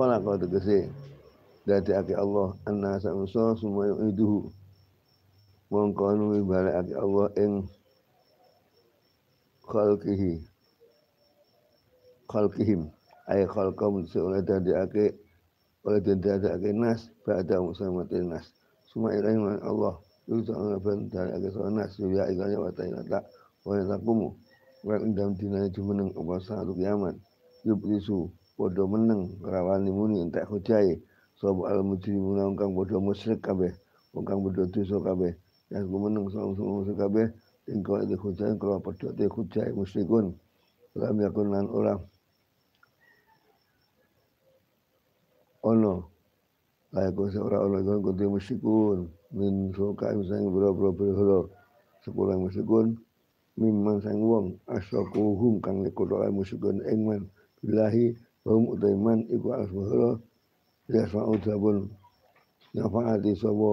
khalaqa dadi ake Allah annasa manusa semua iduhu mongko nuwi ake Allah ing khalqihi khalqihim ay seoleh seolah dadekake oleh ake nas ba'da musamatin nas semua ilahi Allah itu ana ben dadekake soal nas ya ikannya wa ta'ala tak wa taqumu wa indam dinane jumeneng apa saat kiamat yublisu padha meneng rawani muni entek hujai sapa al mujrimuna kang padha musyrik kabe, wong kang padha dosa kabe yang meneng sapa kabe, engko itu hujai kalau padha te hujai musrikun, lam yakun orang, ora ono Laiku seora ono ikon kunti musrikun, min soka misalnya berapa berapa sepuluh musyrikun mimman sang wong asakuhum kang nyekodokan musrikun ingman bilahi Wahum utaiman iku asbahura Yasma'u sabun Nafa'ati sobo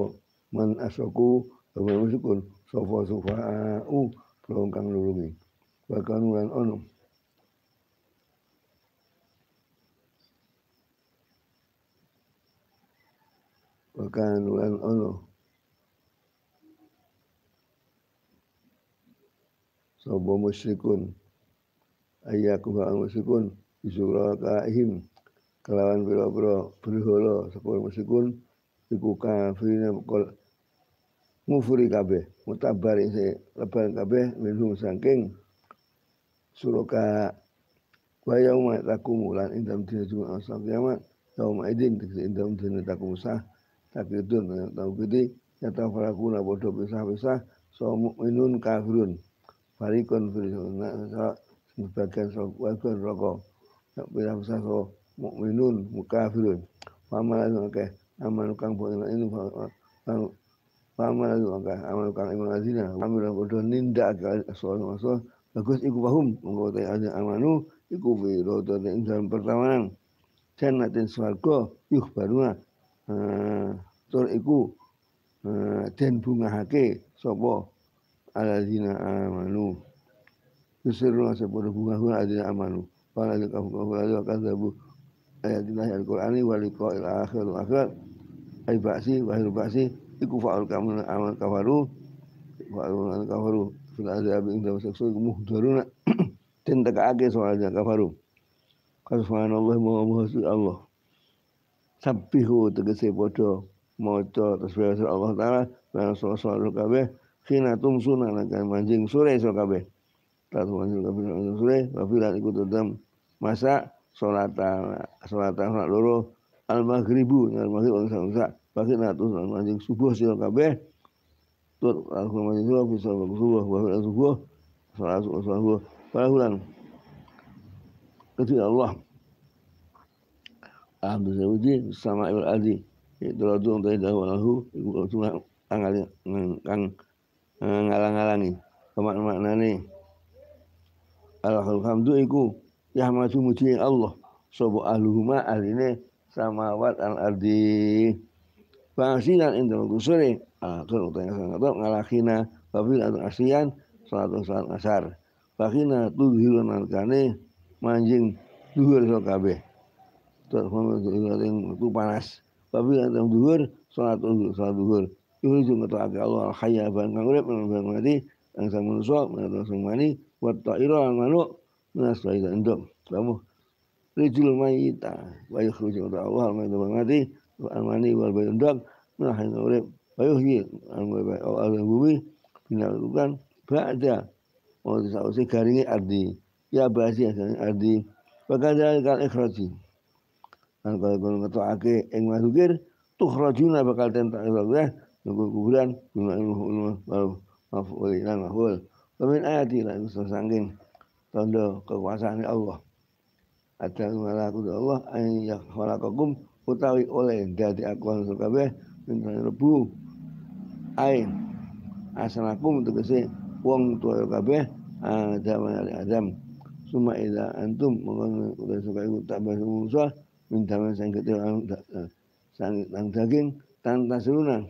Man asoku Abang musukun Sopo sufa'u Pelong kang nulungi Bahkan ulan ono Bahkan ulan ono Sopo musikun Ayyaku ba'al zurakahim kelawan pira-pira berhala sepuluh meskipun iku kafirina kol ngufuri kabeh mutabar se lebar kabeh minum saking suraka wa yauma takumulan indam dina jumat asal kiamat yauma idin indam dina takumusah takidun taukidi nyata farakuna bodoh pisah-pisah so mukminun kafirun farikun fil sebagian sebagian rokok bila pesan so mukminun mukafirun pamala tu angka amal kang bodoh ini paman itu angka amal kang iman azina amal bodoh ninda soal masalah, bagus ikut pahum mengotai azin amanu ikut biro tu ing pertamaan pertamanan jannatin swarga yuh baruna tur iku nah, den bungahake sapa alazina amanu Yusiruna sepodo bunga-bunga adina amanu. Qala likafu wa ayat ayatina al-Qur'ani wa liqa'il akhir wa akhir ay ba'si wa hil ba'si iku fa'al kamu amal kafaru fa'al kafaru fil azab inda wasaksu muhdaruna tin tegakake soalnya kafaru Allah maha muhasul Allah Sabihu tegese padha maca tasbih Allah taala soal sura kabeh khina tumsuna akan manjing sore sura kabeh Tatu manjing kabeh sore tapi filan ikut tetep masa sholatan sholatan sholat loro al maghribu al maghrib on sa bagi natus al manjing subuh sira kabeh tur al manjing subuh bisa subuh wa al subuh sholat subuh para bulan ketika Allah Alhamdulillah uji sama ibul adi itu lalu untuk idah walahu ibu kalau cuma angali ang ngalang-alangi kemana-mana nih Alhamdulillah iku Yahmadu muji Allah sapa ahluhuma ahline samawat al ardi Fasilan indal kusuri Akhir ah, utanya sangatop ngalakina Babil atau asian Salatun salat asar Bakina tudhilun alkane Manjing duhur sokabe Terhormat duhurating itu panas Tapi atau duhur Salatun salat duhur Yuhul jumata aga Allah al-khayya Bahan kang urib Bahan kang mati Angsa manusia Bahan kang mani Wat ta'iru al-manuk Nas wa idza indum. Kamu rijul mayita wa yukhrijul Allah al mayita wal mati wa al mani wal bayundak min hayy urib wa yuhyi al mayita wa al bumi binalukan ba'da wa tisausi garingi ardi ya basi ya garingi ardi wa kadzal kal ikhraji al kalau ngetokake ing masukir tukhrajuna bakal tentak Allah kuburan bima ilmu ulama wa mafulan mahul wa ayat ayati la sangking tanda kekuasaan Allah ada malaku Allah ay yakhalakum utawi oleh dadi aku kabeh minta rebu ain asalakum tegese wong tuwa kabeh adam dari adam suma ila antum mongkon udah suka iku tambah musa minta sang ketu sang daging tanpa selunan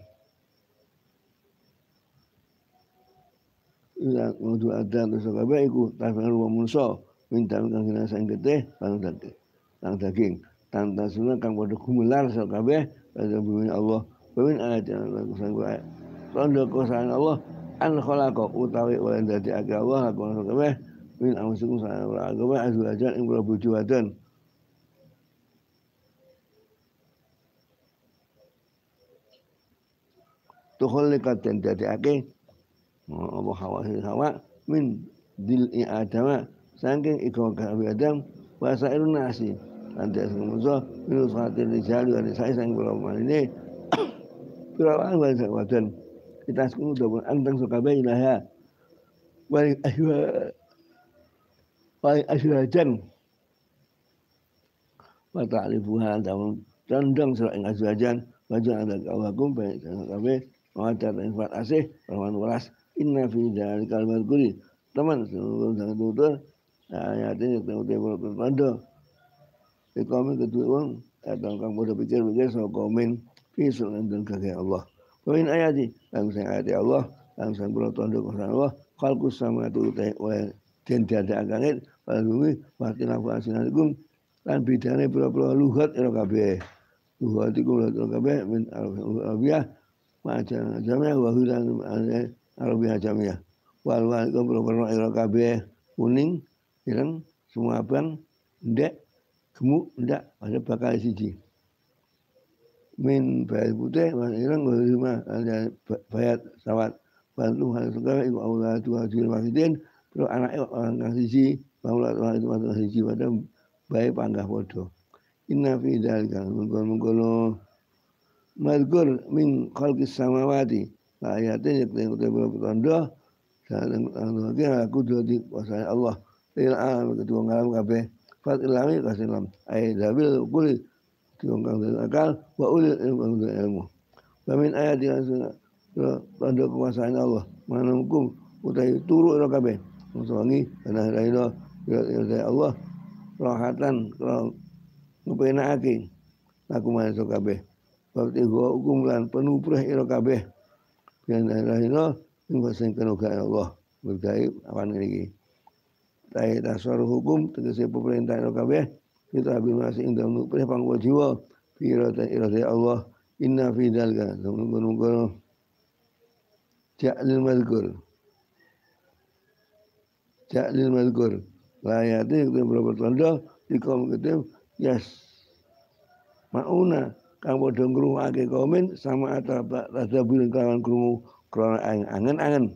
Ila kudu ada dosa kabeh iku tasbih wa munsa minta kang kena sang getih kang daging. Kang daging. Tanta sunan kang padha gumelar sira kabeh pada bumi Allah. Wamin ayat lan sang ayat. Rondo kuasaan Allah an khalaqa utawi oleh dadi Allah lakon kabeh min amsukum sana ora kabeh azwajan ing bojo wadan. tuholika den dadekake apa hawa hawa min dil'i adama saking iko gawe adam bahasa nasi nanti asing musuh minus fatir rijali wa nisai sang pulau ini pulau an wa kita asing udah pun antang lah, ilaha ya. wali asywa wali asywa jan wa ta'lifuha dalam tandang surat yang jan ada kawagum, baik sang sukabai Wajar dan asih, rawan waras, Inna fi dzalikal madhkuri. Teman seluruh sangat tutur ayatin yang tahu dia berpadu. Di komen kedua uang atau kang udah pikir-pikir soal komen fisul dan kaki Allah. Komen ayati langsung ayati Allah langsung pulau tanda kuasa Allah. Kalkus sama itu oleh dan dada akangit pada bumi batin aku asinatikum dan bidane pulau-pulau luhat ira ya, kabeh. Luhat iku luhat ira kabeh min alfiyah. Majan jamnya wahudan Arabi Jamiyah. Wal wal gobrobro ira kabeh kuning ireng semua abang ndek gemuk ndak ada bakal siji. Min bayat putih wa ireng lima ada bayat sawat. Bantu hal suka ibu Allah Tuhan Tuhan Masidin anak anaknya orang kang siji Maulah Tuhan itu orang siji Pada baik panggah bodoh Inna fi dalika Mengkono-mengkono Madgur min khalqis samawati ayatnya yakti bertanda sahabat anggota aku di kuasai Allah Ilham ah, ketua ngalam kabeh fat ilami kasih lam ayat dabil kuli ketua ngalam dari akal wa ulil ilmu anggota ilmu Bamin ayat yang tanda kekuasaan Allah mana utai turu ira kabeh masawangi ana railo ya Allah rahatan kalau ngepenake laku manusa kabeh Bakti hukum lan penuh perih kabeh Ya Allah itu engko sing kenoga Allah bergaib awan niki. Tai dasar hukum tegese pemerintah ira kabeh kita habis masih indah nupre pangwa jiwa pira dan iradai ya Allah inna fi dalga nunggu-nunggu ja'lil mazkur ja'lil mazkur layati kita berapa tanda di kaum kita yes mauna kang padha ngrungokake komen sama atraba bulan kelawan krungu krana angen-angen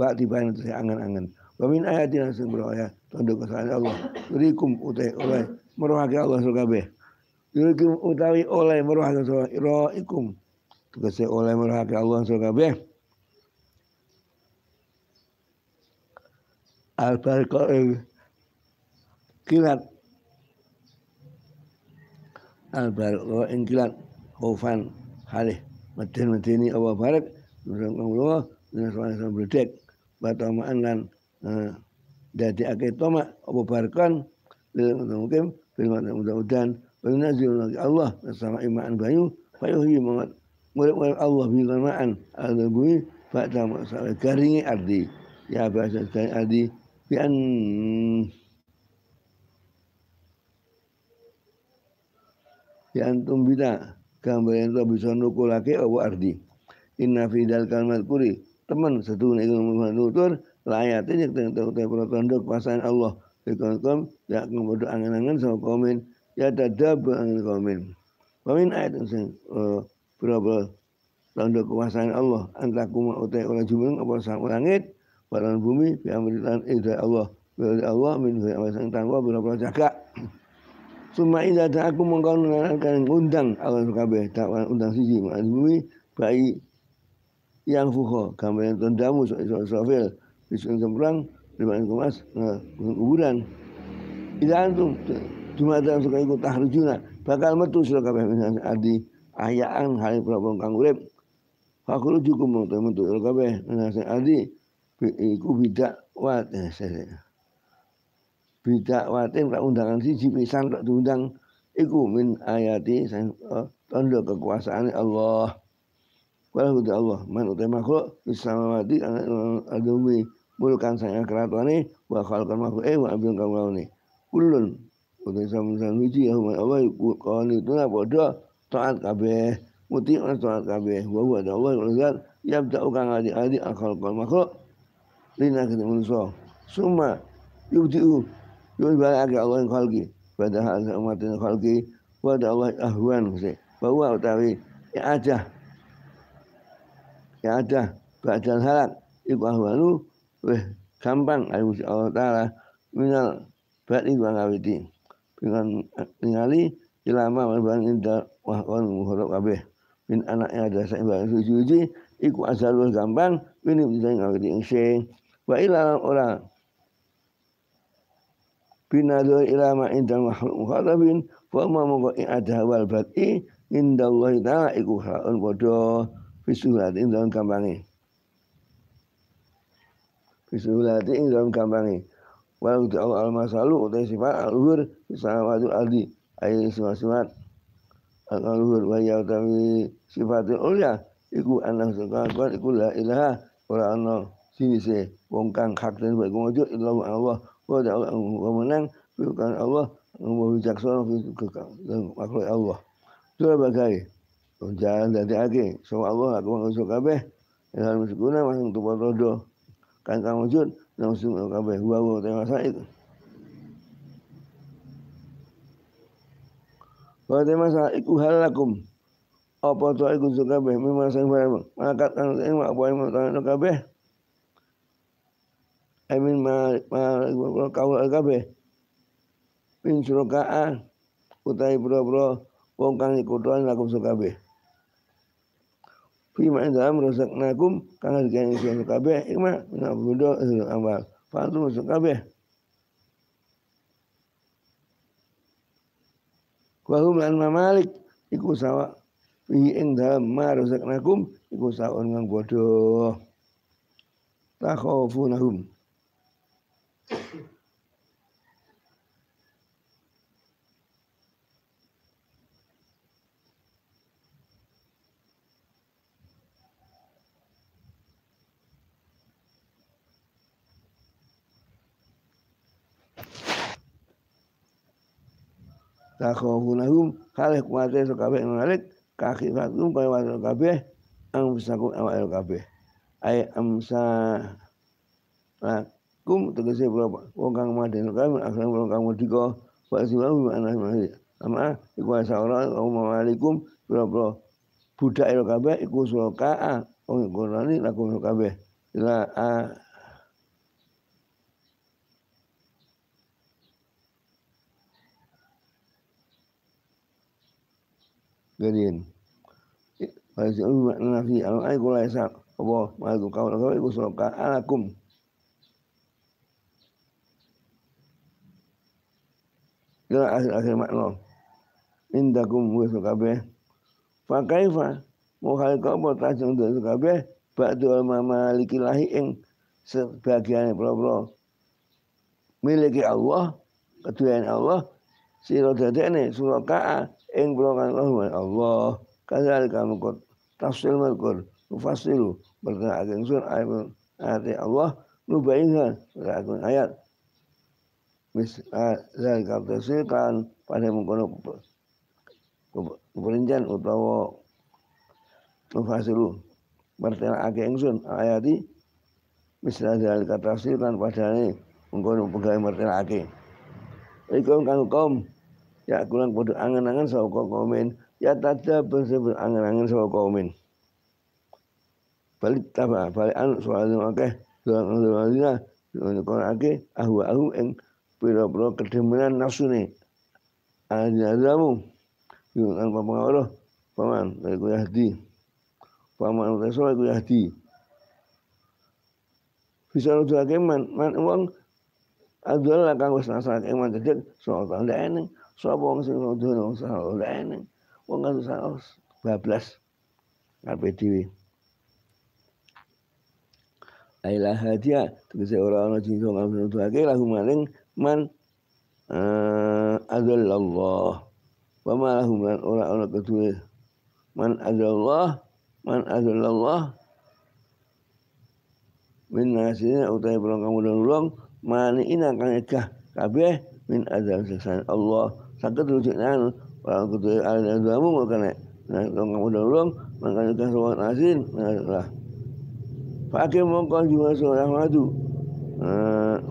wa dibane itu angen-angen wa min ayatina langsung bro ya tandha Allah rikum utai oleh meruhake Allah kabeh yurikum utawi oleh meruhake Allah iraikum tegese oleh meruhake Allah kabeh al barqa kilat Albar, barik wa ingkilan kofan halih madin madini awa barik nurang kang kula nurang kang bledek batamaan lan dadi ake toma apa barikan lil mutawakim bil mudawadan wa yunazzilu lagi Allah sama imaan bayu fayuhi mangat murid-murid Allah bi lamaan al-bumi fa'ta ma'sa garingi ardi ya bahasa ardi bi an ya antum bina gambar yang tak bisa nuku laki abu ardi inna fidal kalmat kuri teman satu nih nutur layatnya yang tentang tentang dok pasangan Allah dikonkom ya kemudian angin angin sama komen ya tadab angin komen komen ayat yang eh, berapa tanda kekuasaan Allah antakum utai orang jumun apa sang langit barang bumi piamritan ida eh, Allah dari Allah min awasang tanpa berapa jaga Suma ida ta aku mengkau akan undang Allah kabeh tak undang siji mas bumi bayi yang fuho gambar yang tondamu soal sembrang di mana lima kemas kuburan tidak antum cuma ada suka ikut tahrujuna bakal metu sira kabeh adi ayaan hari problem kang urip fakulu cukup metu metu kabeh adi iku bidak wat eh, bidak watin tak undangan si jipisan tak diundang iku min ayati sang uh, eh, tanda kekuasaan Allah walau kudu Allah man utai makhluk bersama mati adumi mulukan sang keraton ini wa khalqan makhluk eh wa abdun kamu lawan ini kulun utai sang-sang wiji ya huma Allah ya kawan itu lah bodoh taat kabeh muti on taat kabeh wa huwa Allah wa lezat yabda'u kang adik-adik akhalqan makhluk lina kita manusia summa yukti'u Yul balagi Allah khalqi pada hal umatin khalqi wa Allah ahwan bahwa utawi ya aja ya aja badal halak iku ahwanu weh gampang ayu Allah taala minal bali wa ngawiti dengan ningali ilama walban inda wahwan muharab kabeh min anak yang ada saya suci iku asal gampang ini bisa ngawiti sing wa ila orang binadhar ila ma indal mukhalafin wa ma mabaqi adawal bati indallahi ta'ala iku haun padha fisulati ing dalam gampange fisulati ing dalam gampange wa ta'u al masalu utai sifat al hur aldi ardi ay sifat al hur wa ya ta'wi sifatul ulya iku anang sakakon iku la ilaha ora ana sinise wong kang hak den iku Allah pemenang firqan Allah wa bijaksana dan makhluk Allah dua bagai jangan dari ake sama Allah aku mengusul kabeh dan miskuna masing tumpah rodo kan kang wujud dan muslim kabeh wa wa ta'ala sa'id wa ta'ala sa'id halakum. apa aku suka kabeh memang sing barang maka kan ing mak boy mutane kabeh amin ma ma kawula kabeh min suraka kutai boro-boro wong kang ikutan lakum kabeh fi ma dalam razaqnakum kang rezeki sira kabeh ikma min abudu amal fatu kabeh wa hum lan mamalik iku sawa fi ing dalem maruzaknakum iku saun kang bodho takhawfunahum takhafunahum hale kuwate so kabeh nalik kakhifatum kaya wae kabeh ang bisakum awal kabeh ay amsa Kum tegese berapa? Wong kang madani kami asal wong kang medika wa siwahu ana masih. Ama iku asa ora alaikum berapa budak ira kabe iku sulaka wong iku nani lakum kabeh. Ila Gerin. Wa siwahu ana fi al-aiku laisa apa ma iku kawula kabeh iku sulaka alaikum. ila ya, akhir-akhir makna suka be kabeh fa kaifa muhal apa suka be kabeh ba'du mamaliki lahi ing sebagian pira-pira miliki Allah keduaan Allah sira dadekne suraka ing brokan Allah kadzal kamu kot tafsir merkur nufasilu berkenaan dengan ayat Allah nubainha berkenaan ayat misal kaptesi kan pada mengkono perincian utawa mufasiru pertela ake ingsun ayati misal kata kaptesi pada ini mengkono pegawai mertela ake ikum kang kaum ya kulang angan angen-angen kau komen ya tada bersebut angan-angan angen kau komen balik tabah balik anu soalnya akeh doang doang soal doang doang doang doang doang pira-pira kedemenan nafsu ne ajazamu yun ang pamangawroh paman iku yahdi paman utai sholat iku yahdi bisa nuduh man man uang adalah kang wis nasar iman jadi sholat ndak eneng sapa wong sing nuduh wong salah Uang eneng wong kan salah bablas karepe dhewe Ailah hadiah ya. tegese ora ana jinjo ngabdudake lahu maring man uh, adallallah wa ma lahum lan ora ana kedue man adallah man adallallah min nasina utai belong kamu dan ulung mani ina kang ikah kabe min azab seksan Allah sakit rujuk nan nah, nah, eh, wa kedue ada damu ngkane nah kamu dan ulung mangkan ikah sawan asin lah pakai mongko juga seorang madu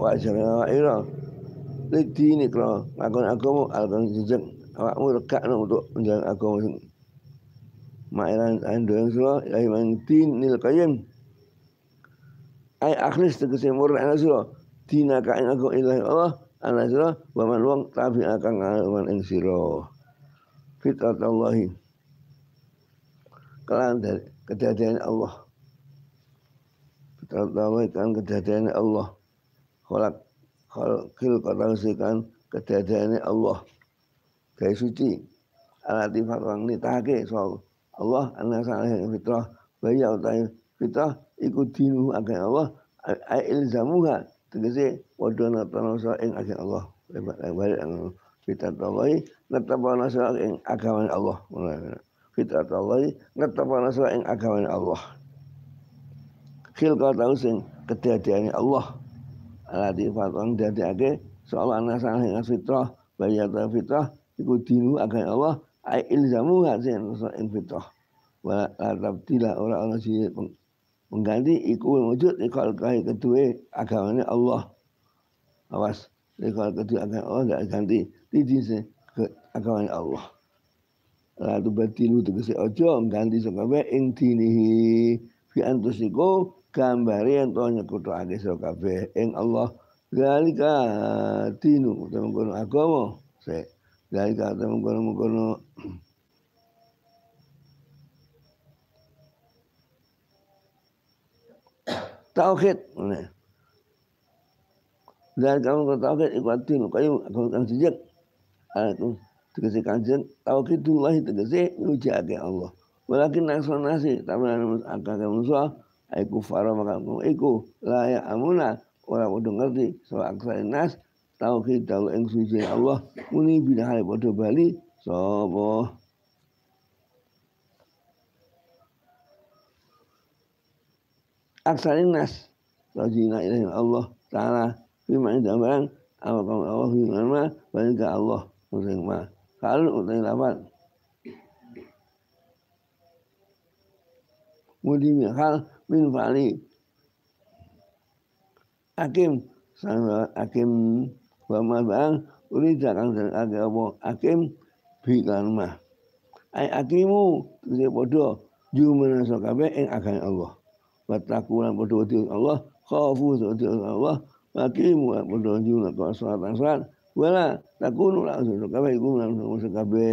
Wajah wa irah Lidini kro lakon agama alkan jejak awakmu regak untuk menjalan agama sing Ma'elan yang sura ilahi mangdin nil kayem. Ay akhlis tegesi murni ana sura Dina kain agama ilahi Allah Ana sura waman wong tabi akan ngaluman ing sira Fitrat Allahi Kelan dari kejadian Allah Fitrat Allah kan kejadian Allah Kolak khalqil karena sikan kedadaannya Allah gaya suci alati fatwang nitake soal Allah anak salih fitrah bayi utai fitrah ikut dinu agama Allah ail zamuha tegese padha soal ing agama Allah lebat anu fitrah Allah natabana soal ing agama Allah fitrah Allah natapana soal ing agama Allah khil kau tahu sing kedadiannya Allah alati fatong dadiake seolah anak salah ing fitrah bayata fitrah iku dinu agai Allah ai ilzamu hasin ing fitrah wa tabdila ora ana si mengganti iku wujud ikal kae kedue agamane Allah awas ikal kedue agama Allah enggak ganti tidise agamane Allah Lalu batilu tegese ojo ganti sakabe ing dinihi fi antusiku gambare ento nyekutake sira kabeh ing Allah zalika dinu utawa kono agama sik zalika utawa kono-kono tauhid dan kamu ke tauhid ikutin kayu kamu kang sejak alaikum tegese kanjen tauhidullah tegese ngujake Allah walakin nasionasi tapi ana akal kamu soal ay kufara makakum iku la ya amuna ora padha ngerti so aksara nas tauhid dalu ing suci Allah muni hari Bodoh bali sapa aksara nas rajina ilahi Allah taala bima indaman apa kamu Allah bima ma Allah musim ma kalau utai lapan mudi hal min wali hakim sang hakim wa madang uri jangan dan ada apa hakim bi mah. ai hakimu tegese bodoh, jumena sakabe ing agama Allah wa bodoh padha wedi Allah khafu wedi Allah hakimu padha jumena kok salat salat wala takunu la sakabe iku langsung sakabe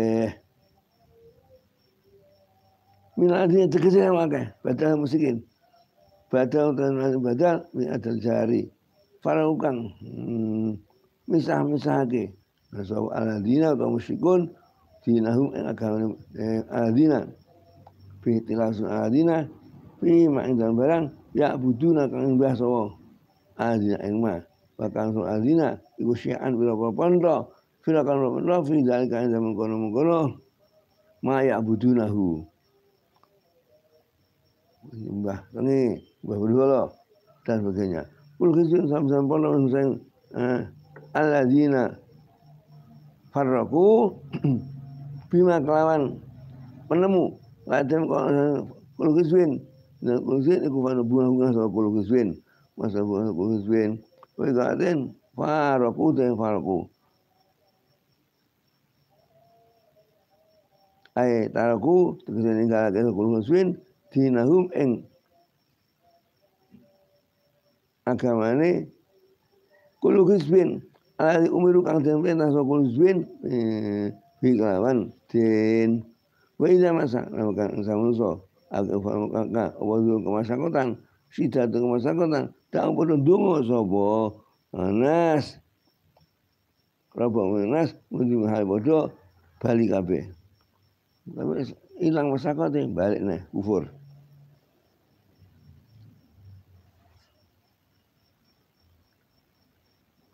Minat Minatnya tegese wakai, batal musikin badal dan badal min adal jari farawkan hmm, misah ke, nasab aladina kaum musyrikun dinahum ing agama eh, aladina fi tilasun aladina fi ma ing barang ya buduna kang mbah wo. aladina ing mah. bahkan sun aladina iku syi'an pira-pira pondok fira kan pondok fi dalika ing zaman kono-kono ma ya budunahu mbah kene berdoa dan sebagainya. Kul kisun sam-sam pono sing eh, alladzina farraku bima kelawan penemu kadem eh, kul kisun dan nah, kul kisun iku fanu bunga-bunga sapa kul kisun masa bunga kul kisun kowe kaden farraku den farraku ay taraku tegese ninggalake kul dinahum agamane kulo hizbin alai umiru kang den perintah sapa kulo hizbin bi eh, kelawan din wa ila masa kang samuso agama kaka wazu kemasakotan sida kemasakotan tak padha ndonga sapa anas Rabu Menas menuju hal bodoh balik kabeh. Tapi hilang masakote balik nih kufur.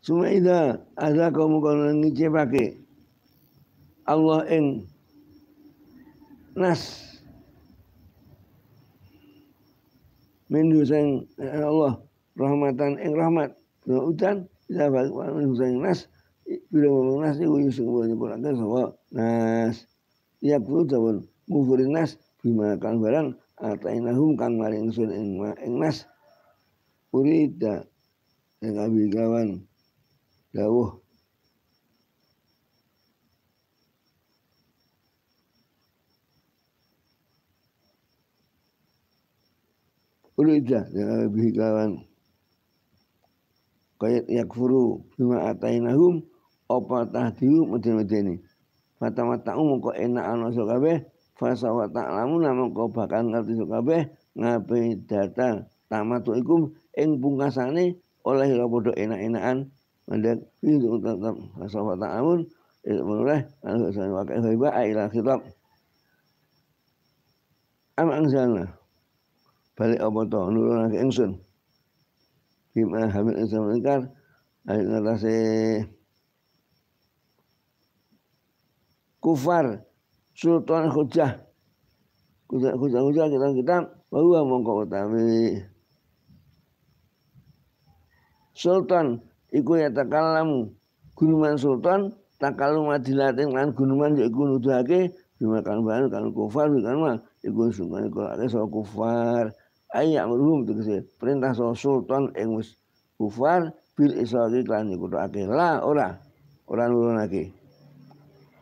Suma ida ada kaum kono pake Allah ing nas minhu sang ya Allah rahmatan eng rahmat dina udan ida minhu sang nas bila ngomong nas iku yusung wa nyepurake sapa nas ya kudu dawon mufurin nas bima kan barang atainahum kang maring sun eng nas urida ing abi kawan dawuh Ulija dengan lebih kawan kayak yak furu cuma atainahum opa tahdiu macam macam ini mata mata umum kok enak anak sokabe fasa wata alamu namun kok bahkan ngerti sokabe ngape data tamatu ikum eng pungkasane oleh lo bodoh enak Kemudian itu tetap asal ta'awun itu mulai al-husain pakai kaifa ila khitab. Am sana Balik apa to nurun ke ingsun. Bima hamil ingsun ingkar ayat ngatasi kufar sultan hujah. Kujah kujah kujah kita kita bahwa mongko utami sultan iku ya takalamu gunuman sultan takalum adilatin lan gunuman ya iku nuduhake bima kan bahan kan kufar kan mah iku sungkan iku ada so kufar ayak merhum tegese perintah so sultan ing wis kufar bil isari lan iku ake la ora ora nurunake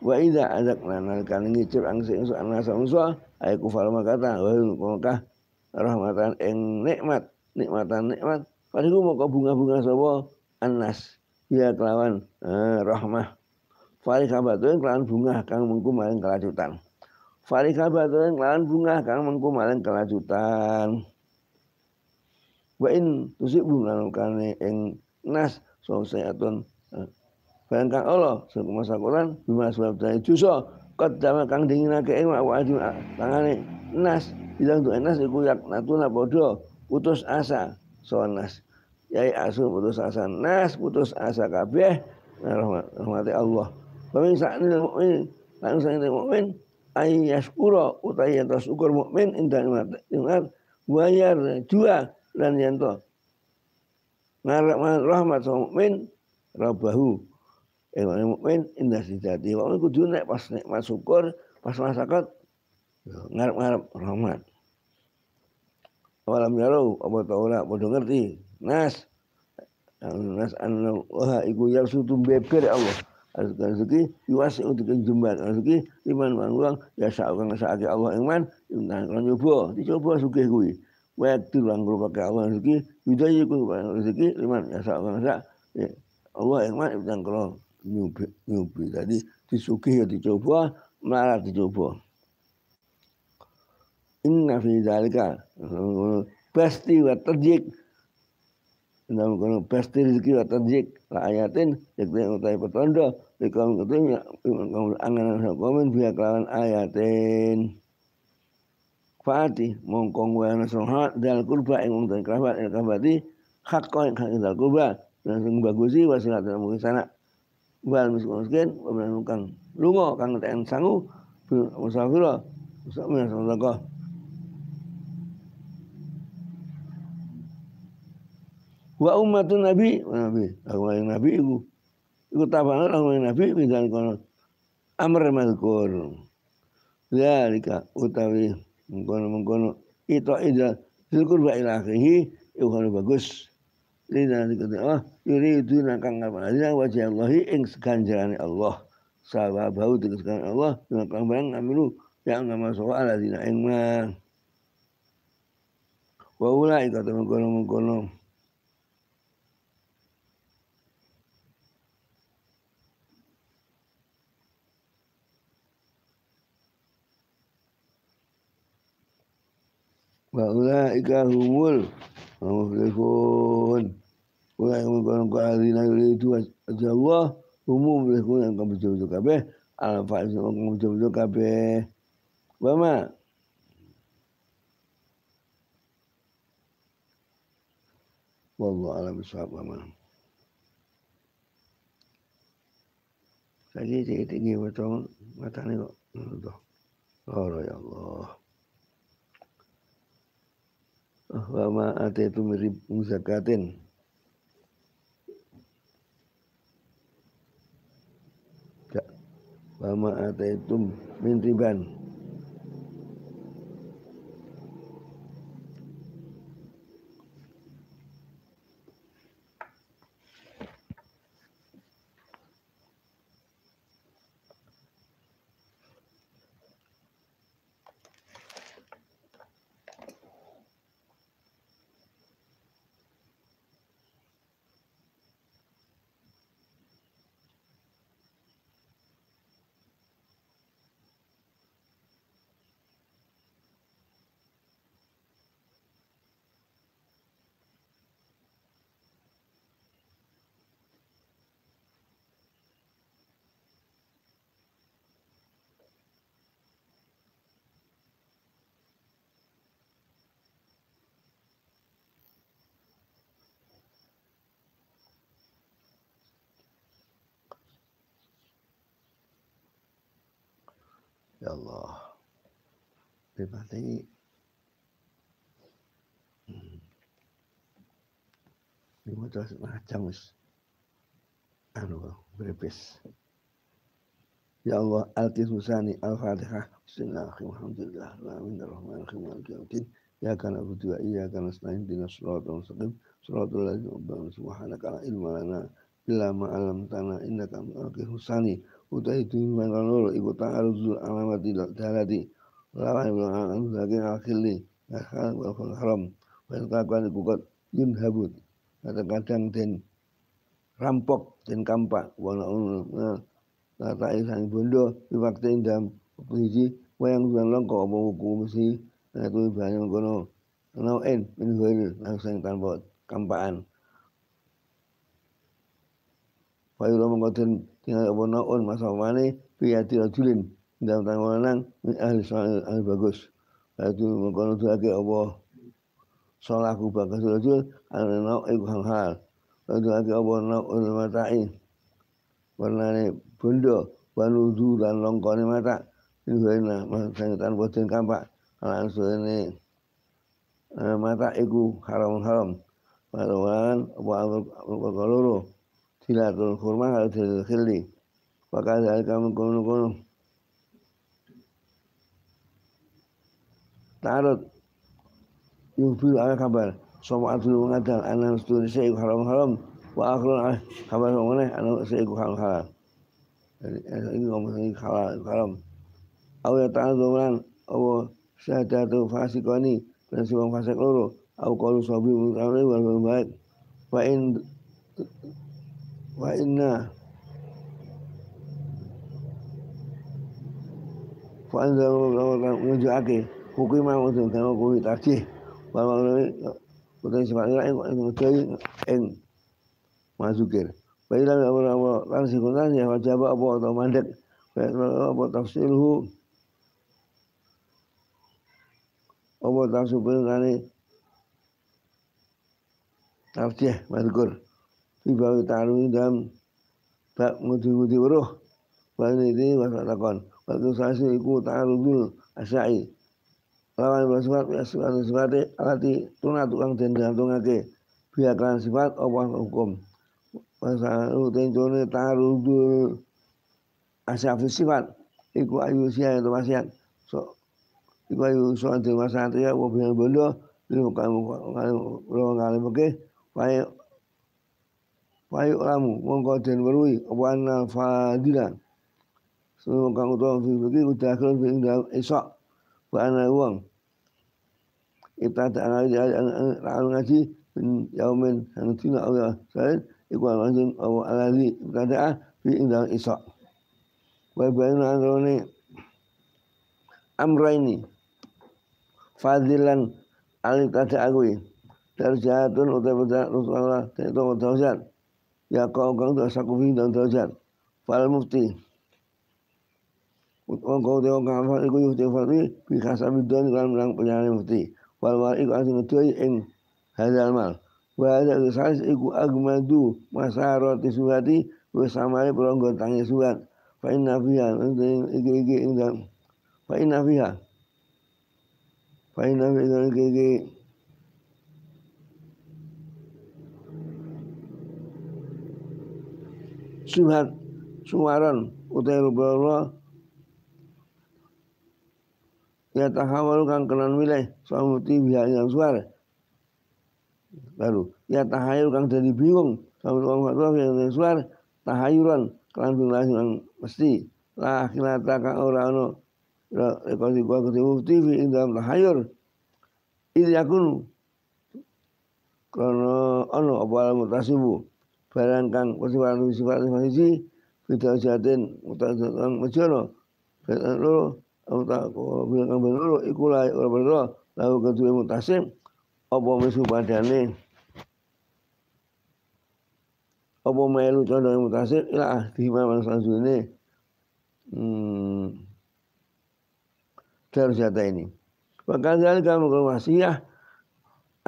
wa idza azaqna nalkan ngicip ang sing so ana samso ay kufar makata wa maka rahmatan ing nikmat nikmatan nikmat Padiku mau bunga-bunga sapa anas ya kelawan eh, rahmah Farika batun kelawan bunga kang mengku maring kelajutan. Farika yang kelawan bunga kang mengku maring kelajutan. wain in tusik bunga kane ing nas sawsayatun eh, Barang kang Allah sangku masa Quran bima sebab dari juso kodama kang dinginake ing wa tangane nas bilang tuh nas iku yak natuna bodoh putus asa soal nas yai asu putus asa nas putus asa kabeh nah, rahmat rahmati Allah pemirsa anil mukmin lan sang mukmin ay yaskura utai yen syukur mukmin indah nikmat wayar jua lan yen to nah, rahmat sang mukmin rabahu eh mukmin indah sejati wong kudu nek pas nikmat syukur pas masakat ya, ngarep-ngarep rahmat Walam yarau apa lah, padha ngerti nas anu, nas anna wa iku yasutu beber ya Allah rezeki anu, kan, yuas untuk jembar rezeki anu, liman man uang ya sak kang sakake Allah iman iman kan nyoba dicoba sugih kuwi waktu lang pakai Allah rezeki yudai ku rezeki liman ya sak kang sak ya, Allah iman iman kalau nyobi nyobi tadi disugih ya dicoba malah dicoba inna fi dzalika pasti wa tadjik dalam kono pasti rezeki wa la ayatin yakti utai petanda dikam ketim ya kamu angan komen biya kelawan ayatin Fati mongkong wana sohat dal kurba ing wong kerabat ing kerabati hak kau yang hak dal kurba langsung bagusi wasilat dan mungkin sana wal miskin miskin wablan kang lungo kang ten sangu musafiro musafiro sodako wa ummatun nabi nabi agama nabi iku iku tabana agama nabi pindahan kono amr mazkur zalika utawi mengkono mengkono itu ida zikr wa ila akhihi iku bagus lina oh, dikata Allah yuridu nakang ngarepana wajah Allah ing ganjarane ya Allah sawabau dikatakan Allah nakang barang amilu yang ngama soal ladina ing man wa ulai kata mengkono mengkono Bahula ikahumul Al-Muflihun yang kumikorong kuali Nabi itu Asya Allah Umum Muflihun yang kamu eh? eh? betul-betul kabeh Al-Fatih yang kamu betul-betul kabeh Bama Wallah alam sahab Bama Tadi cik tinggi betul Mata ni kok Loro oh, ya Allah wa ma itu mirip zakatin ya. wa ma itu min riban Ya Allah. Bebas ini. Hmm. Lima belas wis. Anu, beribis. Ya Allah, alti susani al-fatihah. Bismillahirrahmanirrahim. Alhamdulillah. Alhamdulillahirrahmanirrahim. Alhamdulillahirrahmanirrahim. Ya kan Abu Dua, ya kan Asnaim, dina surat al-mustaqim. Surat al-lazim, subhanaka la ilma lana. Illa ma'alam tanah, innaka al-alqi husani utahitu mimman tanur ikut ta'aruzul alamati dalati lawan ibn al-anam zakin al-khilli naskhan haram dan kakuan ikut yun habut kadang-kadang dan rampok dan kampak wana unul kata isang bondo diwakti indam penghiji wayang tuan longko apa hukum mesti nah itu ibahannya mengkono nau'in min huir langsung tanpa kampaan Fa'ila mengkotin tinggal apa naun masa mani piyati rajulin dalam tangan lanang min ahli soal ahli bagus. Itu mengkono tuake apa solaku bagus rajul ahli nau iku hang hal. Itu lagi apa nau matai warnane bondo wanudu lan longkone mata Yuhena masangitan boten kampak langsung ini mata iku haram haram. Maruan apa amr perkara silatul kurma kalau silatul khilli maka saya kamu kuno-kuno tarut yubil ala kabar sama atul mengatakan anak studi seiku haram haram wa akhirun kabar mengenai anak seiku haram haram eh, ini ngomong ini halal haram au ya awal saya jatuh syahadatu ini dan sibang fasik loro au kalau sabi mutawi wal baik wa wa inna fa anzalna menuju akhir hukum yang untuk kamu kuwi tadi bahwa kuwi sifat ila ing ngejai ing masukir Baiklah ya Allah Allah lan sikunan ya wajib apa atau mandek apa tafsirhu apa tafsir ngene tafsir mazkur Tiba ta'alu dalam bak ngudi-ngudi uruh. Bahkan ini wasak takon. Waktu ikut iku dulu asyai. Lawan ibu sifat ya sifat sifat alati tuna tukang dan tungake Biarkan sifat Allah hukum. Wasalu tencone dulu asyafi sifat. Iku ayu siya itu masyat. So, iku ayu soal di masyarakat ya. Wabihan bodoh. Ini bukan ngalim oke. Baik Fayu lamu mongko den weruhi apa anal fadila. Semua kang utawa fi udah kudakel fi esok wa ana wong. Ita ta ana ana ngaji bin yaumin hang tina Allah saya iku langsung apa alali kada fi dalam esok. Wa bayna anrone amraini fadilan alif kada agui udah utawa Rasulullah itu darjat ya kau kang dosa kufi dan jat, fal mufti Wong kau teo ngafal iku yuh teo fati bikasa don kan menang penyanyi mufti wal wal iku asing ngedoi ing hadal mal wa hadal salis iku agmadu masaroti suhati wis samare peronggo tangi suhat fa inna fiha iki iki ing fa inna fiha fa inna fiha iki iki suhat sumaran utai rupa Allah ya tahawal kang kenan wilai samuti biha yang suara baru ya tahayul kang dari bingung samuti wong fatwa yang suara tahayuran kelan bingung yang mesti lah khilata kang ora ono rekodi ya, gua gede mufti fi ing ini tahayur il yakun krono ono apa al mutasibu barang kang kesiwaran sifat sifat siji bidal jatin mutasatan macam bidal loro mutako bidal kang bener loro iku lae ora bener lalu kedua mutasim apa misu padane apa melu condong mutasim ila ya, ahdi mamang sanjune hmm darjata ini Bahkan dari kamu ke wasiyah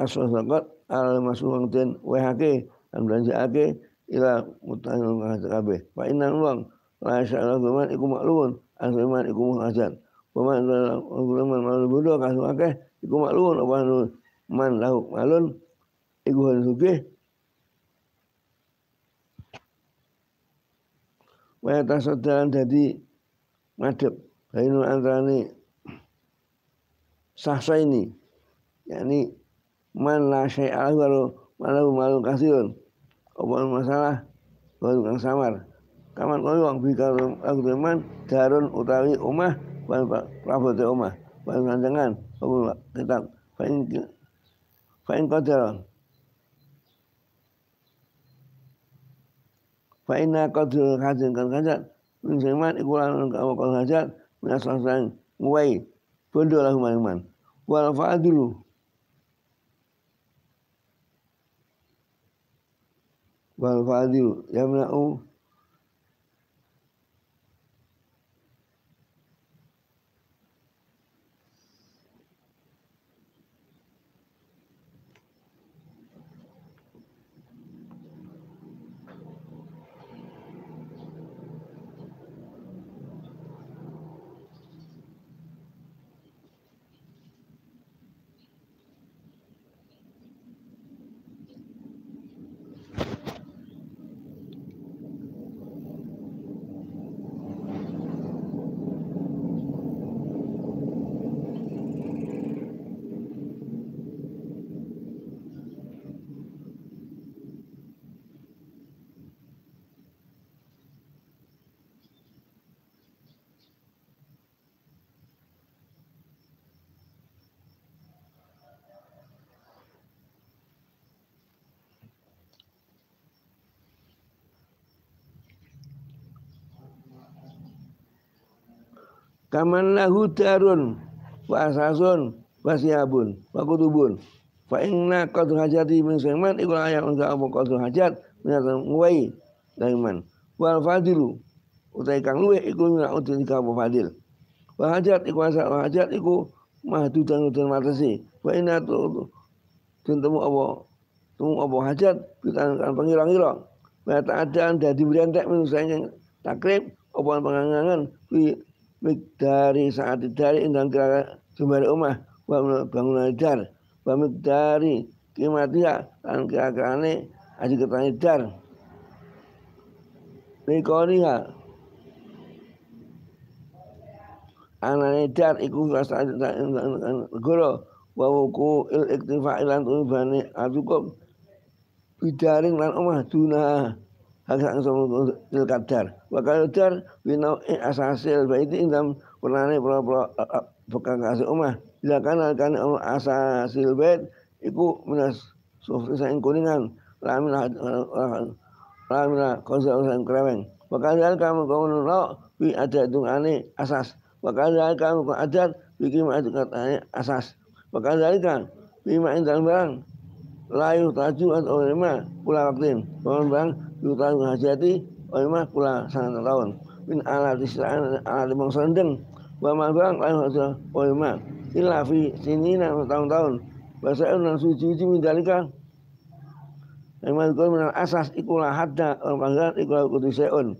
asal al masuhang den WHK amdan ja'ake ila mutahil kahata kabeh fa inna uang la sya'ala guman iku maklun asliman iku muhazan wa man guman bodo kasu akeh iku maklun apa man lahu malun iku hal sugih wa tasaddalan dadi madhep bainul antarane sahsa ini yakni man la syai'a kalau malu malu kasirun omongan masalah baru kang samar kaman kau wang bika aku teman darun utawi omah ban prabote omah ban kanjengan opo kita fain fain fain Faina kodul hajin kan hajat Min seman ikulan kau kau hajat Minaslah sang nguwai Bodoh lah human-human Wal fa'adulu wal fadil yamna'u Kaman lahu darun wa asasun wa siabun wa kutubun. Fa inna qadru hajati min sulaiman ikul ayat unsa apa qadru hajat minatan nguwai daiman. Wal fadilu utai kang luwe iku min udin kapo fadil. Wa hajat iku asa hajat iku mahdudan udan matesi. Wa inna tu temu apa temu apa hajat bitan kan pengira-ngira. Wa ta'adaan dadi brentek min saking takrib apa pengangangan mikdari saat dari indang kira sumber rumah wa bangunan dar wa mikdari kimatia lan kira-kirane aji ketane dar Nikonia ya. anane dar iku negara wa wuku il iktifa ilan tumibane adukum bidaring lan umah dunah Hasan Sul Kadar. Wakal dar winau ing asasil baiti ing dalam penane pro-pro bekang eh, eh, kasih omah. Bila kan alkan asasil bait iku menas sufri saing kuningan. Lamina lamina konsa saing kreweng. Wakal dar kamu kono no bi ada dungane asas. Wakal dar kamu kono adat bikin ma'at katane asas. Wakal dar kan bima ing barang layu taju atau olema pula waktin mohon bang yutaju hajati olema pula sangat tahun min alat istilahkan alat bang serendeng bama bang layu hajati olema ilafi fi sini nang tahun-tahun bahasa nang suci-suci mindalika Emal kau menang asas ikulah hadda orang panggilan ikulah kuduseon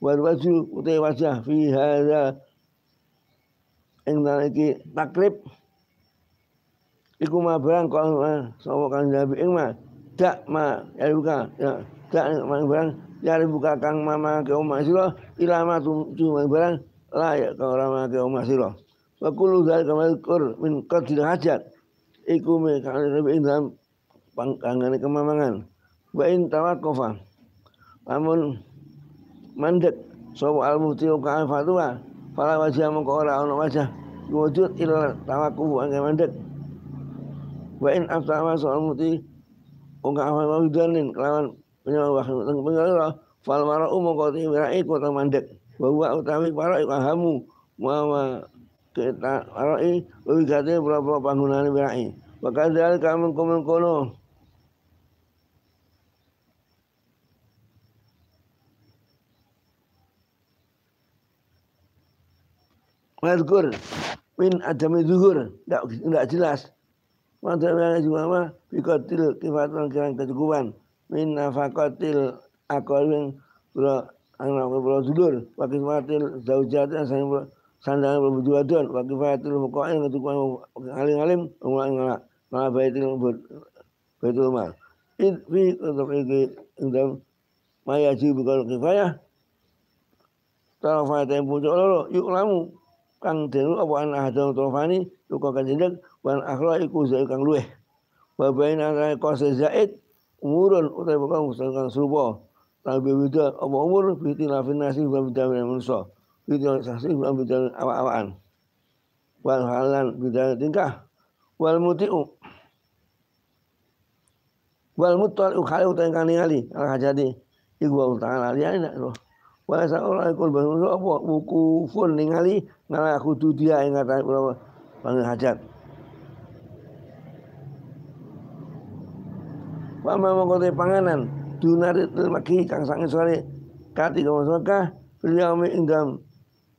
wal wajhu utai wajah fi hadza ing iki taklip iku ma barang kok sapa kang nabi ing ma dak ma ya buka ya dak ma barang ya buka kang mama ke omah sira ilama cuma barang la ya kau ora ke omah sira wa kullu kama mazkur min qadil hajat iku me kang nabi ing dalam pangkangane kemamangan wa in tawaqqafa amun mandek sapa al mufti ka fatwa fala wajah mengko ora ana wajah wujud ilal tawaqqu angge mandek wa in aftawa soal muti uga awal mau dalin kelawan penyawah teng pengira fal marau mongko ti wirai kota mandek bahwa utawi para ikahamu mawa kita arai luwih gate boro-boro panggunane wirai maka dal kamu kono Wadgur min adami zuhur, tidak jelas Wadawala juwawa bikotil kifatan kirang kecukupan. Min nafakotil akolin bro anak bro dulur. Wakifatil zaujat asal sandangan berbuju wadon. Wakifatil mukoin kecukupan alim-alim umulang ngalak. Malah baitil baitul mal. Idfi untuk iki indam maya jibu kalau kifayah. Tarafah tempo jauh loro yuk lamu kang denu apa anak hadang tarafani luka kan jendek wan akhra iku zaid kang luweh wa baina ana qasa zaid umurun utawa bakal mustahil kang serupa tapi beda apa umur biti lafin nasi wa beda manusia biti saksi wa beda awak-awakan wal halan beda tingkah wal muti'u wal mutal ukhali utai kang ningali al hajadi iku wa ta'ala ali nak roh wa sa ora iku bangun apa wuku fun ningali ngalah kudu dia ing atane ora hajat wa ma mangkote panganan dunarit lagi kang sange sore kati kau suka beliau mengindam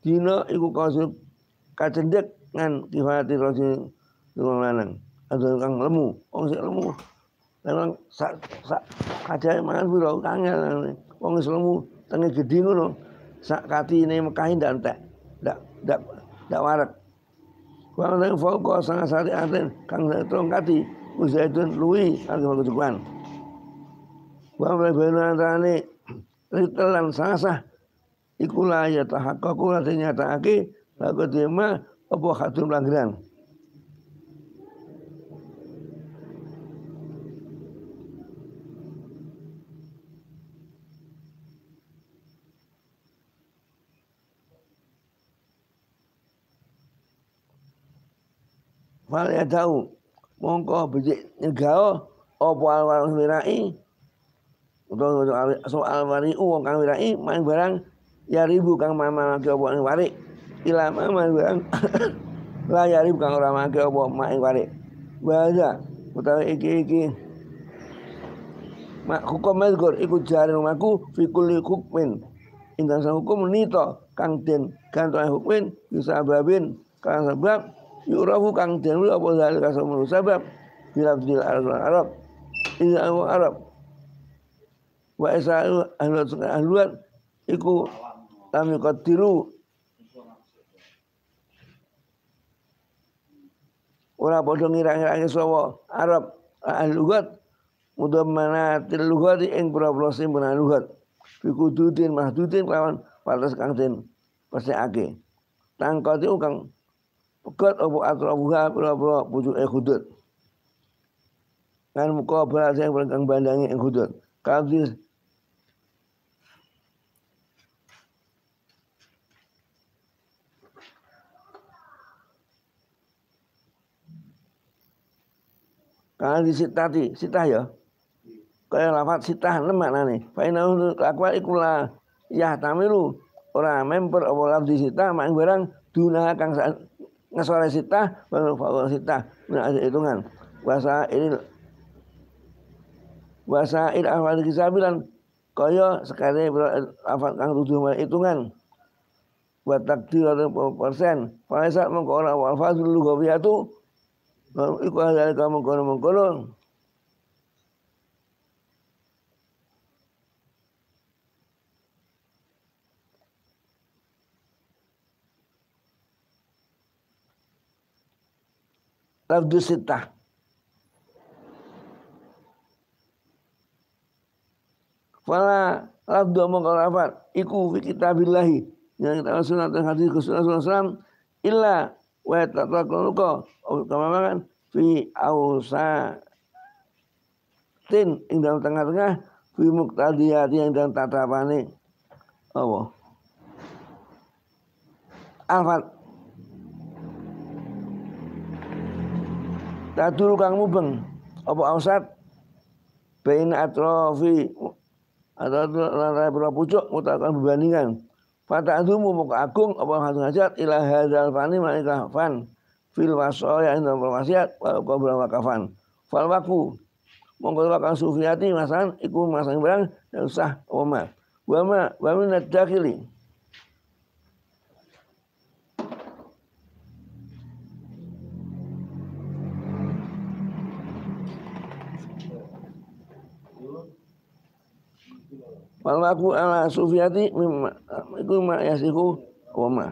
dino iku kasut kacendek ngan kifati rosi tulang lanang atau kang lemu orang si lemu lanang sak sak kajai mangan biro kangen orang si lemu tengah gede ngono sak kati ini mekahin dan tak dak dak dak warak Wang nang fauqa sangat sari aten kang tolong kati itu luwi kang kecukupan wa benarane ritelan sasah iku la ya tahaqqaqu la nyataake lagu dema apa khatun langgeran Fal ya tahu mongko becik negau apa alwal mirai soal wari uang kang wirai main barang ya ribu kang mama maki apa ing wari ila main barang la ya ribu kang ora maki apa main ing wari waza utawi iki iki mak hukum mazkur ikut jare rumahku fi kulli hukmin ing dalam hukum nito kang den gantungan hukmin yusababin kang sebab yurafu kang den apa dalil kasum sebab bila dil arab Ini Arab wa isra'il ahluat ahluat iku lam yuqaddiru ora padha ngira-ngirake sapa Arab ahluat mudamanatil lughati ing pira-pira simpenan lugat bikududin mahdudin lawan batas kang den pesekake tangkati kang pegat apa atrabuha pura pira pucuke hudud kan muka berasing kang bandangi ing hudud kadis sita di sitah ya. Kaya lafat sitah ini maknanya. Fainahu kelakuan ikulah yah tamilu. Orang memper apa lafzi sita mak barang duna kang ngesore sitah, baru fakul sitah. Nah, hitungan. Wasa ini Wasa il ahwal kisabilan kaya sekali lafat kang tujuh mal hitungan buat takdir persen. Faisal mengko ora wal fazlul lugawiyatu Iku hal kamu kono mengkono. Lafdu sitah. Fala lafdu mongkol lafad. Iku fi kitabillahi. Yang kita sunat dan hadis ke sunat sunat illa wa tataqalluqa oh, kan? fi ausa tin ing dalam tengah-tengah fi muktadiyati yang dalam tatapane apa alfat tadul kang mubeng apa ausat bain atrofi atau lantai pura pucuk mutakan berbandingan Fata azumu muka agung apa hatu hajat ila hadzal fani malikah fan fil wasoya inna wasiat wa qabla wakafan. Fal waku mongko sufiati masan iku masang barang dan usah oma. Wa ma wa min ad Malaku ala sufiati mimma iku ma yasiku koma.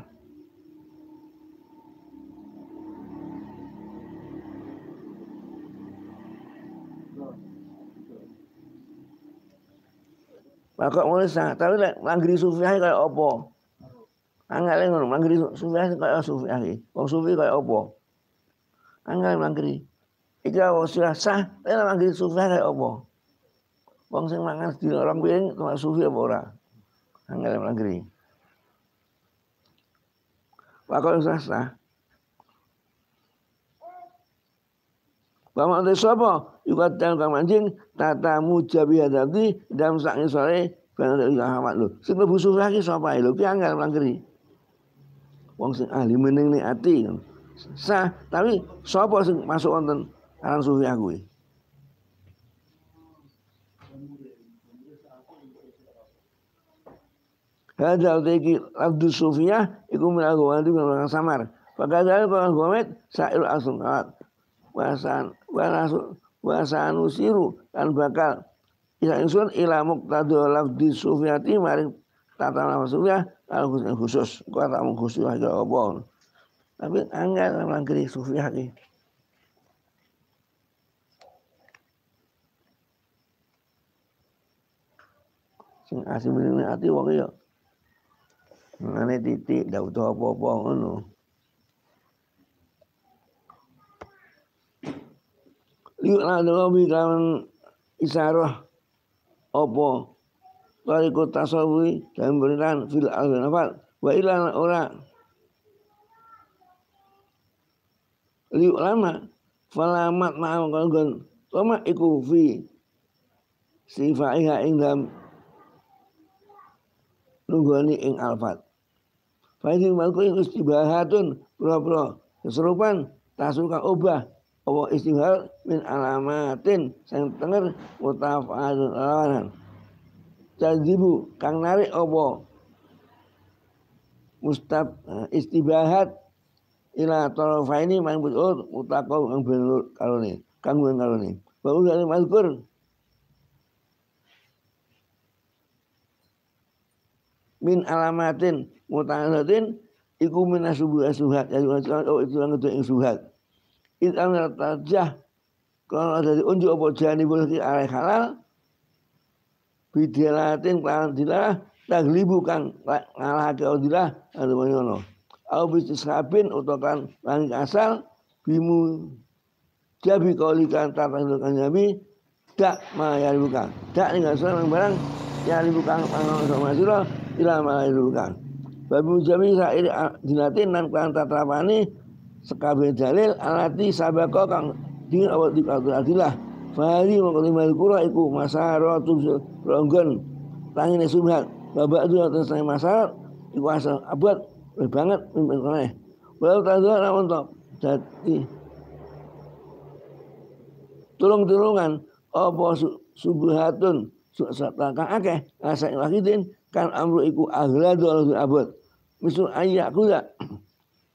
Maka mulai sah, tapi lek langgiri sufiah kaya apa? Angale ngono, langgiri sufiah kaya sufiah iki. Wong sufi kaya apa? Angale langgiri. Iki wong sah, lek langgri sufiah kaya apa? Wong sing mangan si orang piring kena sufi apa ora? Angel negeri. Wakon sasa. Paman desa apa? Yukat dan kang mancing tata mujabi hadati dalam sakne sore ben ada ilah hamat lho. Sing mlebu surah lagi siapa lho? Ki angel negeri. Wong sing ahli meneng ati. Sah, tapi siapa sing masuk wonten aran sufi aku Hada teki abdu sufiyah ikum min agwamati min orang samar. Fakadal para gomet asun kawat. wasan wasan wasan usiru kan bakal Isa insun ila muqtadu lafdi sufiyati maring tata nama sufiyah al khusus. Gua tak mau khusus aja obon. Tapi angkat sama kiri sufiyah ini. Sing asim ini hati wong iya. Ngene titik dah utuh apa-apa ngono. Liuk lan lobi kan isarah apa kota Sawi dan beneran fil al-nafal wa ilan ora liuk lama falamat ma'am kalgon lama ikufi fi sifaiha ing dalam nunggoni ing alfat Fa'idil malku istibahatun pro-pro keserupan tasuka ubah, apa istihal min alamatin sang tenger mutafa'alun lawanan jazibu kang narik apa mustab eh, istibahat ila tarafa ini man butur mutakau kang bener kalone kang bener kalone baru dari mazkur min alamatin muta'alatin iku minas subuh suhat ya suhat oh itu lan ing suhat it an tajah kalau ada diunjuk apa jani boleh arah halal bidalatin kan dilah taglibu kang ngalah ke dilah ada banyono au bisnis kabin atau kan langit asal bimu jabi kaulikan tatang lukan jabi dak mayar bukan tak nih nggak seorang barang yang dibuka panggung sama sura ilah malah dibuka Babu jami sair ah, dinatin nan kan tatramani sekabeh dalil alati sabako kang dingin awal di adilah. Fahli mengkalimal kura iku masaratul ronggon tangine subhat. Babak dua atas tangin masarat iku asal abad lebih banget mimpin kene. Walau tadua namun top dadi tulung-tulungan apa subuhatun suat kang akeh asal wakidin kan amru iku aghladu al abad misul ayakula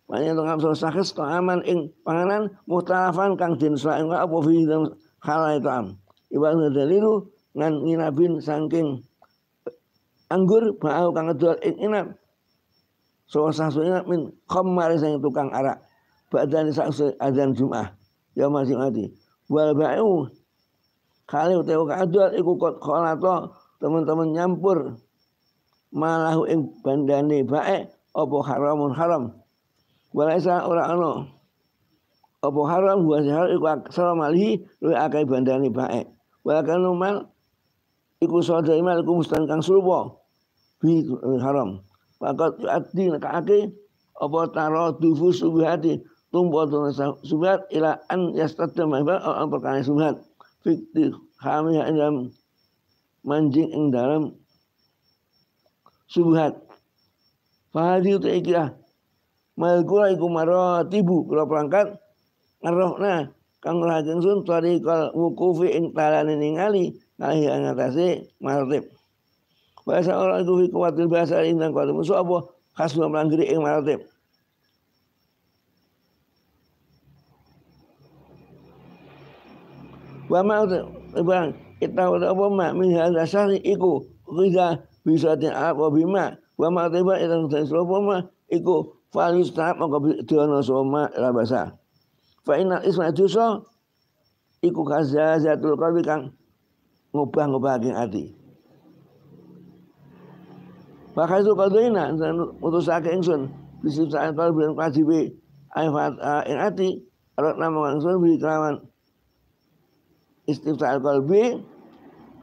Banyak orang amsal sakis to aman ing panganan muhtalafan kang den ing apa fi dalam halal itu am. dari lu ngan nginabin saking anggur bau kang ngedol ing inap. Sawa sasu min kemarin saya tukang arak. Badan sakse adzan jumah Ya masih mati. Wal ba'u kali uteu kadol ikut kot kholato teman-teman nyampur malahu ing bandane bae apa haramun haram walaisa ora ana apa haram wa zahar iku aksara malihi luwe akai bandane bae wa kanu mal iku sadai imal iku mustan kang serupa bi haram Pakat ati nekake opo taro dufu subhati tumpo tuna subhat ila an yastadam mahbar al perkara subhat fikti kami dalam manjing ing dalam subhat Fahadi tu ikilah. Malkura iku tibu kula perangkat ngerohna kang ngelahaken sun kal wukufi ing talane ningali kalih ing atase maratib. Bahasa orang itu fi bahasa ing nang kuwatil musuh apa khas melanggiri yang maratib. Wa ma bang kita apa ma minyak hadza syahri iku bisa bisatin apa bima wa ma tiba ila sing sopo ma iku falista mongko diono soma la basa fa inal isma juso iku kazazatul qalbi kang ngubah-ngubah ati Maka itu kaldoina putus anu ake ingsun bisip saat kalau bilang kajibe ayat ing ati kalau nama ingsun beri kelawan istifta al kalbi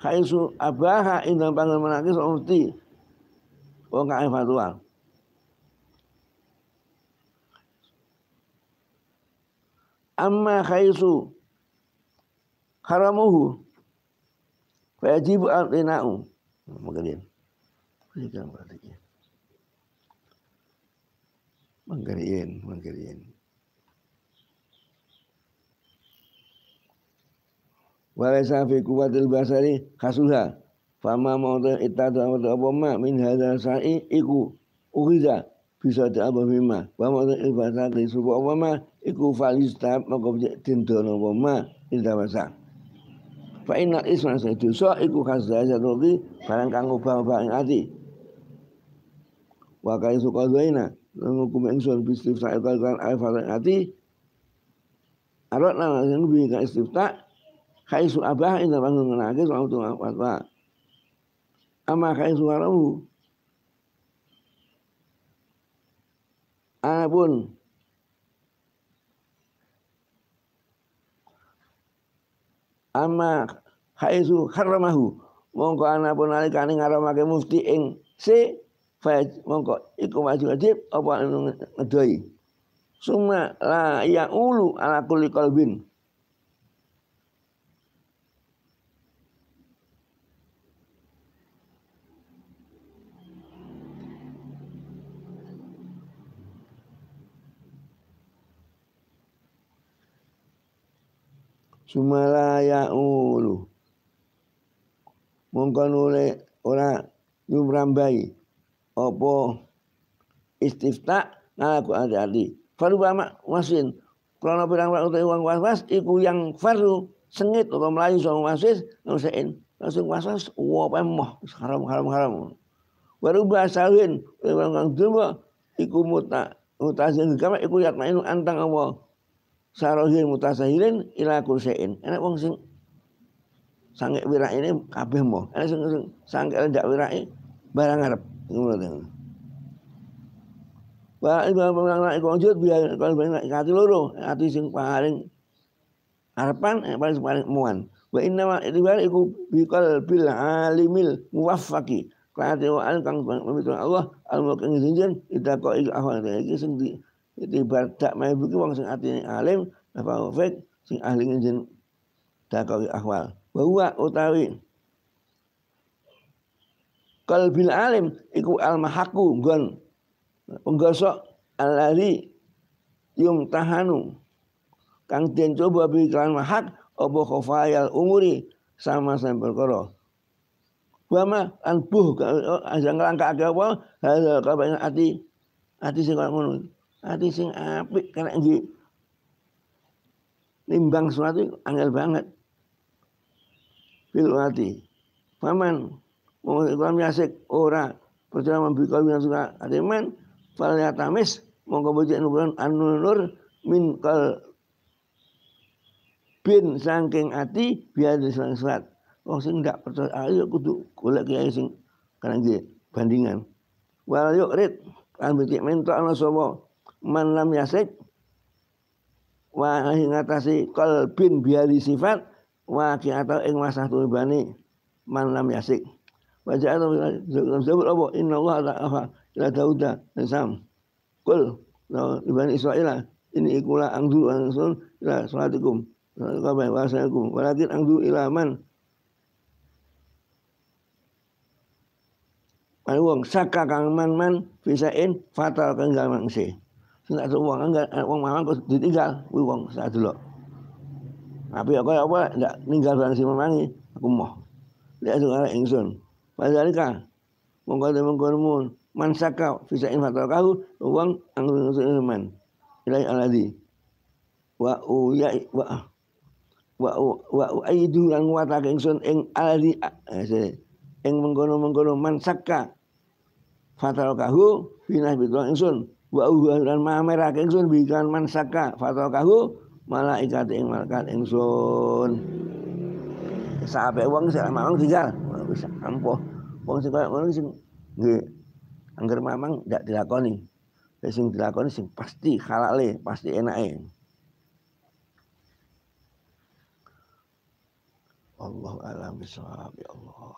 kaisu abaha indang panggil menakis omti Oh nggak evalual. Amma khaisu haramuhu Wajib al-ina'u. Nah, menggerin. Berikan baliknya. Menggerin, iya, menggerin. Iya. Walaysa fi kuwatil basari khasuha. Fama ma'udhan itadu amadu apa ma min hadha sa'i iku ukhiza bisa diapa bima. Fama ma'udhan ibadati subuh apa ma iku falistab maka dindono apa ma basa. Fa inna isma dosa iku khazda jatuhi barang kang ubah-ubah ing ati. Wa kai suka zaina hukum ingsun bistifta ikal alfa ing ati. Arat lan sing bi ka istifta kaisu abah ing nang ngenake soal apa apa. أما خيث ورموا pun, amak haisu haramahu mongko ana pun alikane ngaramake mufti ing si fa mongko iku wajib wajib apa ngedohi summa la ulu ala kulli qalbin sumala ulu mongko nule ora nyumrambai opo istifta ngaku ati faru bama wasin krana pirang waktu uang was-was iku yang faru sengit atau melayu sang wasis nusain langsung was-was wa pemoh haram haram haram warubah sawin wong kang dumba iku muta mutazin kama iku yatmainu antang Allah Sarohir mutasahirin ila kursein. Enak wong sing sanggek wirai ini kabeh mo. Enak sing sing sanggek ndak wirai barang arep. Ngono to. Wa ibu menang naik konjut biar kalau ben naik hati loro, hati sing paling harapan eh, paling paling muan. Wa inna ma idbar iku biqal bil alimil muwaffaqi. Kati wa al kang pemimpin Allah al-muqin zinjan ita kok iku ahwal iki sing jadi bardak mai buku wong sing atine alim apa fik sing ahli njen kau ahwal. Bahwa utawi kalbil alim iku almahaku gon penggosok alali yung tahanu kang den coba bi kelan mahak apa khofayal umuri sama sampel koro wama an buh eh, ajang langka apa hal kabeh ati ati sing ngono Hati sing apik karena nggih nimbang suatu angel banget. Fil hati. Paman wong ikram yasik ora percaya membika yang suka ademan fal yatamis monggo bocah nuburan anur min kal bin sangking ati biar diserang serat. Wong sing ndak percaya ayo ah, iya, kudu golek kiai sing karena bandingan. Wal yuk rit kan becik mentok ana sapa man lam yasik wa ing atasi bin biari sifat wa ki atau ing masah tulbani man lam yasik wa ja'ala zabur abu inna Allah afa ila dauda sam kul ibani israila ini ikula angdu angsul ila salatikum kabai wa asalakum walakin angdu ila man Manuang saka kang man man fisain fatal kang gamangsi. Nek uang enggak kan eh, uang mangan kok ditinggal kuwi wong sak delok. Tapi ya kok ya apa Enggak ninggal barang si memangi aku moh. Lek aku arek ingsun. Padhalika mongko mengkormun man saka fisa in fatakahu wong anggun man. Ilai aladi. Wa uya wa wa wa aidu lan nguatake ingsun ing aladi ing eh, mengkono-mengkono Mansaka fatal kau. binah bitwa ingsun wa uhalan mamerake ingsun bikan mansaka fatakahu malaikat ing malaikat ingsun sampai wong sing mamang tinggal wis ampuh wong sing koyo ngono sing nggih angger mamang ndak dilakoni sing dilakoni sing pasti halale pasti enake Allah alam bisawab ya Allah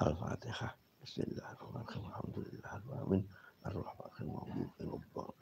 Al-Fatihah Bismillahirrahmanirrahim Alhamdulillahirrahmanirrahim Ar-Rahman الموضوع إلى الضرب